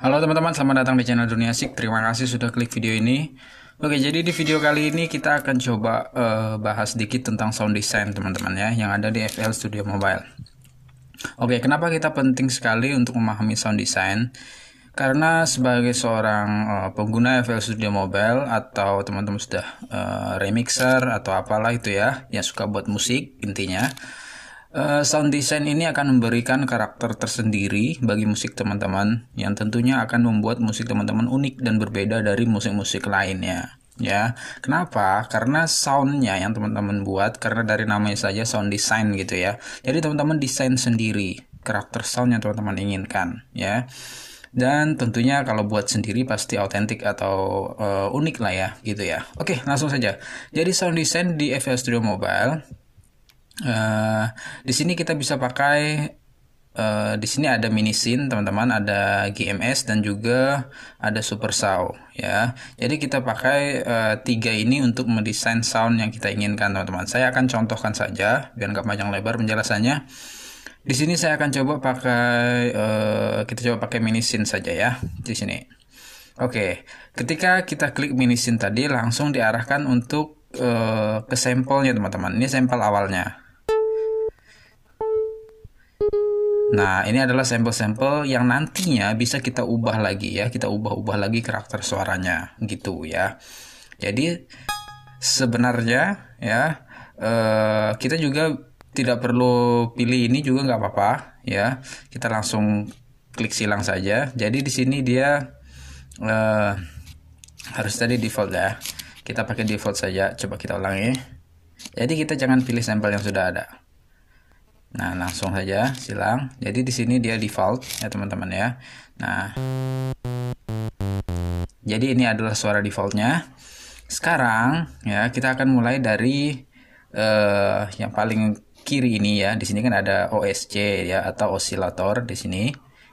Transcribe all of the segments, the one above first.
Halo teman-teman, selamat datang di channel Dunia Sik. Terima kasih sudah klik video ini. Oke, jadi di video kali ini kita akan coba uh, bahas sedikit tentang sound design teman-teman ya, yang ada di FL Studio Mobile. Oke, kenapa kita penting sekali untuk memahami sound design? Karena sebagai seorang uh, pengguna FL Studio Mobile atau teman-teman sudah uh, remixer atau apalah itu ya, yang suka buat musik intinya Eh, sound design ini akan memberikan karakter tersendiri bagi musik teman-teman yang tentunya akan membuat musik teman-teman unik dan berbeda dari musik-musik lainnya. Ya, kenapa? Karena soundnya yang teman-teman buat karena dari namanya saja sound design gitu ya. Jadi teman-teman desain sendiri karakter sound yang teman-teman inginkan ya. Dan tentunya kalau buat sendiri pasti autentik atau uh, unik lah ya gitu ya. Oke, langsung saja. Jadi sound design di FL Studio Mobile Eh, di sini kita bisa pakai uh, di sini ada mini minisin teman-teman ada GMS dan juga ada super saw ya jadi kita pakai uh, tiga ini untuk mendesain sound yang kita inginkan teman-teman saya akan contohkan saja biar nggak panjang lebar penjelasannya di sini saya akan coba pakai uh, kita coba pakai mini minisin saja ya di sini oke okay. ketika kita klik mini minisin tadi langsung diarahkan untuk ke sampelnya teman-teman ini sampel awalnya Nah, ini adalah sampel-sampel yang nantinya bisa kita ubah lagi ya, kita ubah-ubah lagi karakter suaranya gitu ya. Jadi sebenarnya ya uh, kita juga tidak perlu pilih ini juga nggak apa-apa ya. Kita langsung klik silang saja. Jadi di sini dia uh, harus tadi default ya. Kita pakai default saja. Coba kita ulangi. Jadi kita jangan pilih sampel yang sudah ada. Nah, langsung saja silang. Jadi di sini dia default ya teman-teman ya. Nah, jadi ini adalah suara defaultnya. Sekarang ya kita akan mulai dari uh, yang paling kiri ini ya. Di sini kan ada OSC ya atau osilator di sini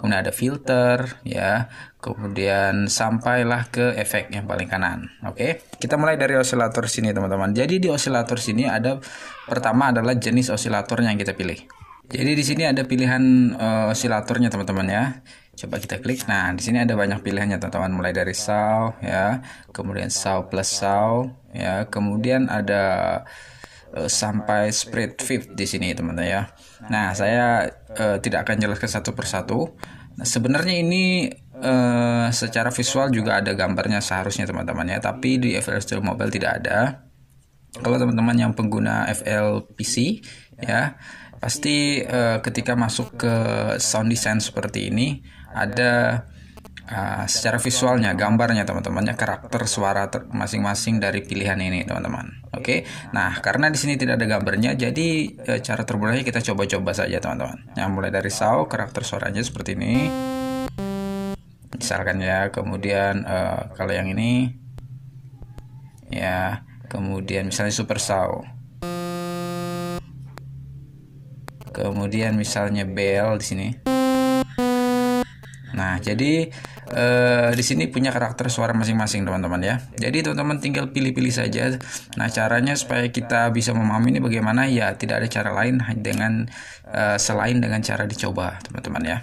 kemudian ada filter ya kemudian sampailah ke efek yang paling kanan oke kita mulai dari osilator sini teman-teman jadi di osilator sini ada pertama adalah jenis osilatornya yang kita pilih jadi di sini ada pilihan uh, osilatornya teman-teman ya coba kita klik nah di sini ada banyak pilihannya teman-teman mulai dari saw ya kemudian saw plus saw ya kemudian ada uh, sampai spread fifth di sini teman-teman ya. Nah saya uh, tidak akan jelaskan satu persatu. Nah, sebenarnya ini uh, secara visual juga ada gambarnya seharusnya teman-teman ya, tapi di FL Studio Mobile tidak ada. Kalau teman-teman yang pengguna FL PC ya pasti uh, ketika masuk ke sound design seperti ini ada uh, secara visualnya, gambarnya teman-temannya, karakter suara masing-masing dari pilihan ini teman-teman. Oke, okay? nah karena di sini tidak ada gambarnya, jadi uh, cara terbaiknya kita coba-coba saja teman-teman. Yang nah, mulai dari saw, karakter suaranya seperti ini. Misalkan ya, kemudian uh, kalau yang ini, ya, kemudian misalnya super saw. Kemudian misalnya bell di sini. Nah, jadi eh, di sini punya karakter suara masing-masing teman-teman ya. Jadi teman-teman tinggal pilih-pilih saja. Nah, caranya supaya kita bisa memahami ini bagaimana ya tidak ada cara lain dengan eh, selain dengan cara dicoba teman-teman ya.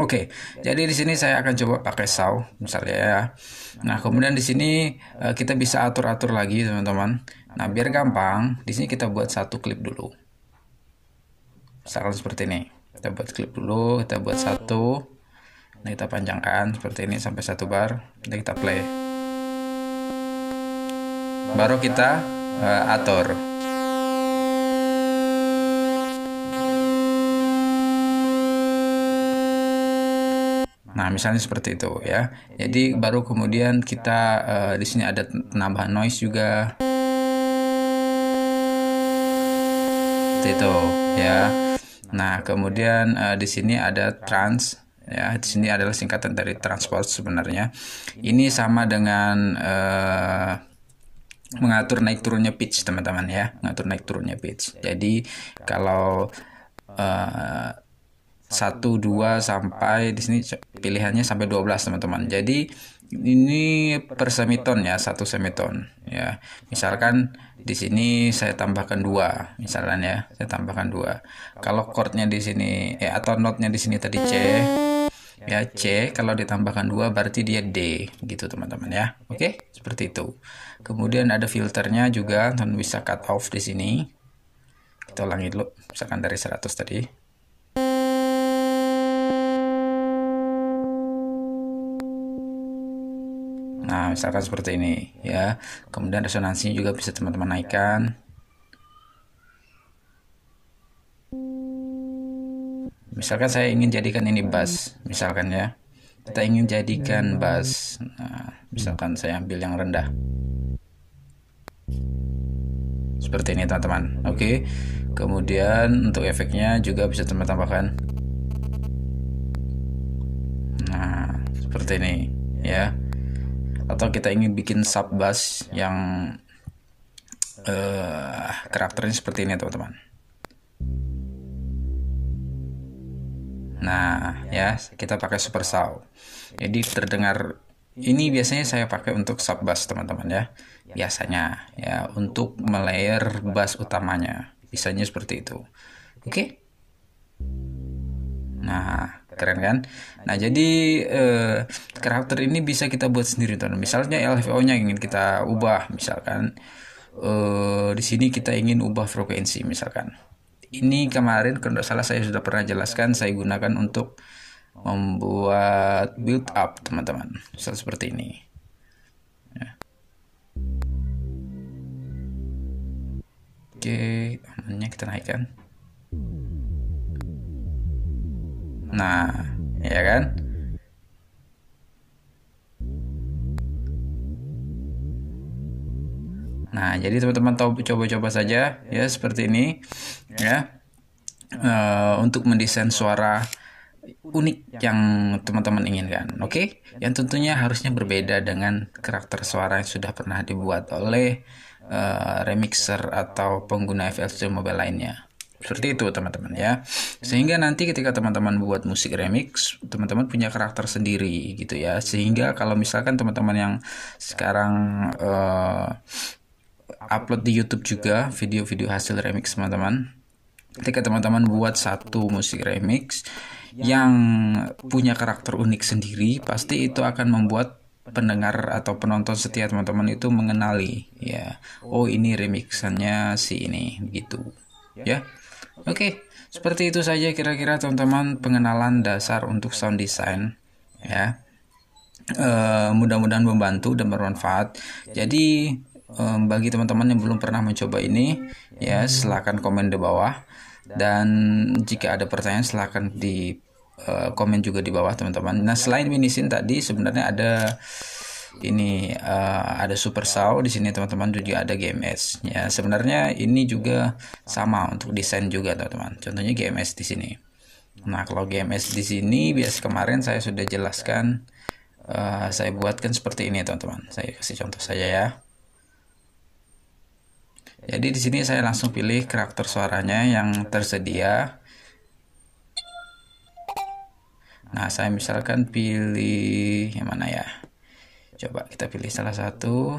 Oke, okay, jadi di sini saya akan coba pakai saw misalnya ya. Nah, kemudian di sini eh, kita bisa atur-atur lagi teman-teman. Nah, biar gampang, di sini kita buat satu klip dulu. Misalkan seperti ini. Kita buat klip dulu, kita buat satu. Nah, kita panjangkan seperti ini sampai satu bar. kita play. Baru kita uh, atur. Nah, misalnya seperti itu ya. Jadi baru kemudian kita uh, di sini ada penambahan noise juga. Seperti itu ya. Nah, kemudian uh, di sini ada trans ya di sini adalah singkatan dari transport sebenarnya ini sama dengan uh, mengatur naik turunnya pitch teman-teman ya mengatur naik turunnya pitch jadi kalau eh, satu 1 2 sampai di sini pilihannya sampai 12 teman-teman jadi ini per semiton ya satu semiton ya misalkan di sini saya tambahkan dua misalkan ya saya tambahkan dua kalau chordnya di sini eh atau notnya di sini tadi C ya C kalau ditambahkan dua berarti dia D gitu teman-teman ya oke okay? seperti itu kemudian ada filternya juga teman bisa cut off di sini kita ulangi dulu misalkan dari 100 tadi Nah, misalkan seperti ini ya. Kemudian resonansinya juga bisa teman-teman naikkan. Misalkan saya ingin jadikan ini bass, misalkan ya. Kita ingin jadikan bass. Nah, misalkan saya ambil yang rendah. Seperti ini teman-teman. Oke. Kemudian untuk efeknya juga bisa teman teman tambahkan. Nah, seperti ini ya atau kita ingin bikin sub bass yang uh, karakternya seperti ini teman-teman nah ya kita pakai super saw jadi terdengar ini biasanya saya pakai untuk sub bass teman-teman ya biasanya ya untuk melayer bass utamanya bisanya seperti itu oke okay? nah keren kan nah jadi uh, karakter ini bisa kita buat sendiri tuh misalnya LFO nya ingin kita ubah misalkan uh, di sini kita ingin ubah frekuensi misalkan ini kemarin kalau tidak salah saya sudah pernah jelaskan saya gunakan untuk membuat build up teman-teman misal seperti ini ya. oke amannya kita naikkan Nah, ya kan? Nah, jadi teman-teman tahu coba-coba saja ya seperti ini ya uh, untuk mendesain suara unik yang teman-teman inginkan. Oke, okay? yang tentunya harusnya berbeda dengan karakter suara yang sudah pernah dibuat oleh uh, remixer atau pengguna FL Studio Mobile lainnya. Seperti itu teman-teman ya. Iya. Sehingga nanti ketika teman-teman buat musik remix, teman-teman punya karakter sendiri gitu ya. Sehingga kalau misalkan teman-teman yang sekarang uh, upload di YouTube juga video-video hasil remix teman-teman. Ketika teman-teman buat satu musik remix yang punya karakter unik sendiri, pasti itu akan membuat pendengar atau penonton setia teman-teman itu mengenali ya. Oh, ini remixannya si ini gitu. Ya. Yeah. Oke, okay, seperti itu saja kira-kira teman-teman pengenalan dasar untuk sound design ya. Uh, mudah-mudahan membantu dan bermanfaat. Jadi um, bagi teman-teman yang belum pernah mencoba ini, ya silahkan komen di bawah dan jika ada pertanyaan silahkan di uh, komen juga di bawah teman-teman. Nah selain minisin tadi sebenarnya ada ini uh, ada Super Saw di sini teman-teman juga ada GMS ya sebenarnya ini juga sama untuk desain juga teman-teman contohnya GMS di sini nah kalau GMS di sini bias kemarin saya sudah jelaskan uh, saya buatkan seperti ini teman-teman saya kasih contoh saja ya jadi di sini saya langsung pilih karakter suaranya yang tersedia nah saya misalkan pilih yang mana ya coba kita pilih salah satu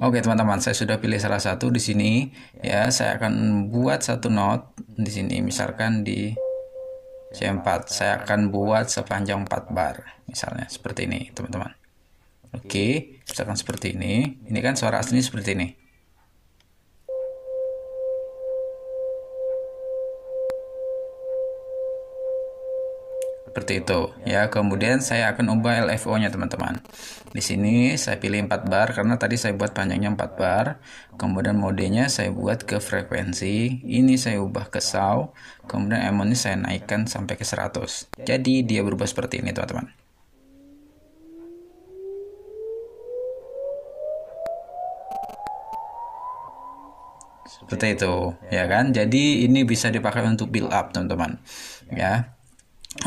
Oke teman-teman, saya sudah pilih salah satu di sini. Ya, ya saya akan buat satu note di sini, misalkan di C4 saya akan buat sepanjang 4 bar misalnya seperti ini teman-teman oke misalkan seperti ini ini kan suara aslinya seperti ini seperti itu ya kemudian saya akan ubah LFO nya teman-teman di sini saya pilih 4 bar karena tadi saya buat panjangnya 4 bar kemudian modenya saya buat ke frekuensi ini saya ubah ke saw kemudian ini saya naikkan sampai ke 100 jadi dia berubah seperti ini teman-teman seperti itu ya kan jadi ini bisa dipakai untuk build up teman-teman ya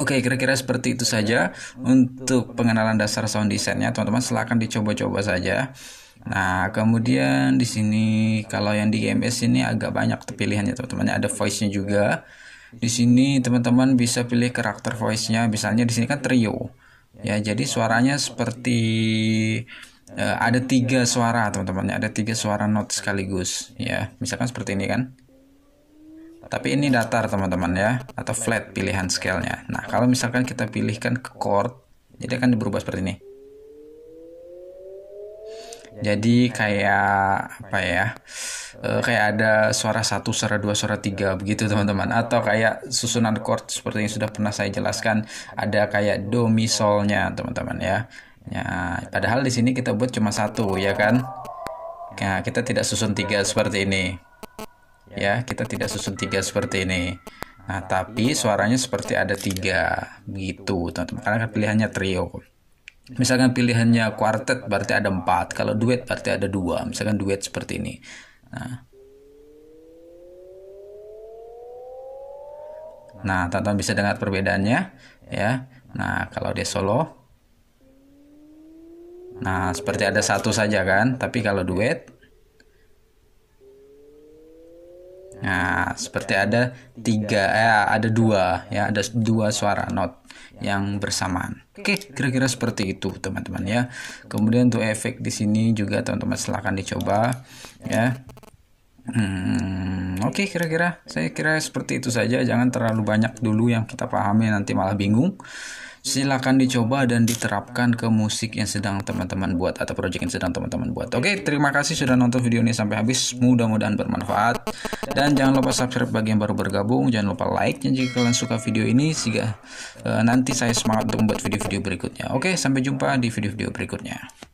Oke, kira-kira seperti itu saja untuk pengenalan dasar sound desainnya. Teman-teman silahkan dicoba-coba saja. Nah, kemudian di sini kalau yang di GMS ini agak banyak pilihannya teman-teman. Ada voice-nya juga. Di sini teman-teman bisa pilih karakter voice-nya. Misalnya di sini kan trio. Ya, jadi suaranya seperti uh, ada tiga suara teman-teman. Ada tiga suara note sekaligus. Ya, misalkan seperti ini kan. Tapi ini datar teman-teman ya, atau flat pilihan scale-nya. Nah, kalau misalkan kita pilihkan ke chord, jadi akan berubah seperti ini. Jadi kayak apa ya? E, kayak ada suara satu, suara dua, suara tiga begitu teman-teman. Atau kayak susunan chord seperti yang sudah pernah saya jelaskan, ada kayak do mi solnya teman-teman ya. Ya, padahal di sini kita buat cuma satu ya kan? Nah, kita tidak susun tiga seperti ini ya kita tidak susun tiga seperti ini nah tapi suaranya seperti ada tiga begitu teman-teman karena kan pilihannya trio misalkan pilihannya quartet berarti ada empat kalau duet berarti ada dua misalkan duet seperti ini nah Nah, teman-teman bisa dengar perbedaannya ya. Nah, kalau dia solo Nah, seperti ada satu saja kan, tapi kalau duet Nah, seperti eh, ada tiga, eh, ada dua, ya, ada dua suara not yang bersamaan. Oke, kira-kira seperti itu, teman-teman ya. Kemudian untuk efek di sini juga teman-teman silahkan dicoba, ya. Hmm, oke okay, kira-kira saya kira seperti itu saja jangan terlalu banyak dulu yang kita pahami nanti malah bingung Silahkan dicoba dan diterapkan ke musik yang sedang teman-teman buat atau project yang sedang teman-teman buat. Oke, okay, terima kasih sudah nonton video ini sampai habis. Mudah-mudahan bermanfaat. Dan jangan lupa subscribe bagi yang baru bergabung. Jangan lupa like jika kalian suka video ini. Sehingga uh, nanti saya semangat untuk membuat video-video berikutnya. Oke, okay, sampai jumpa di video-video berikutnya.